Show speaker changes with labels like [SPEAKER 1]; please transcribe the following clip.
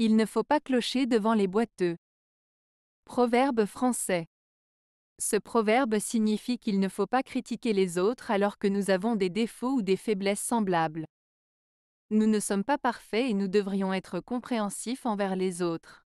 [SPEAKER 1] Il ne faut pas clocher devant les boiteux. Proverbe français. Ce proverbe signifie qu'il ne faut pas critiquer les autres alors que nous avons des défauts ou des faiblesses semblables. Nous ne sommes pas parfaits et nous devrions être compréhensifs envers les autres.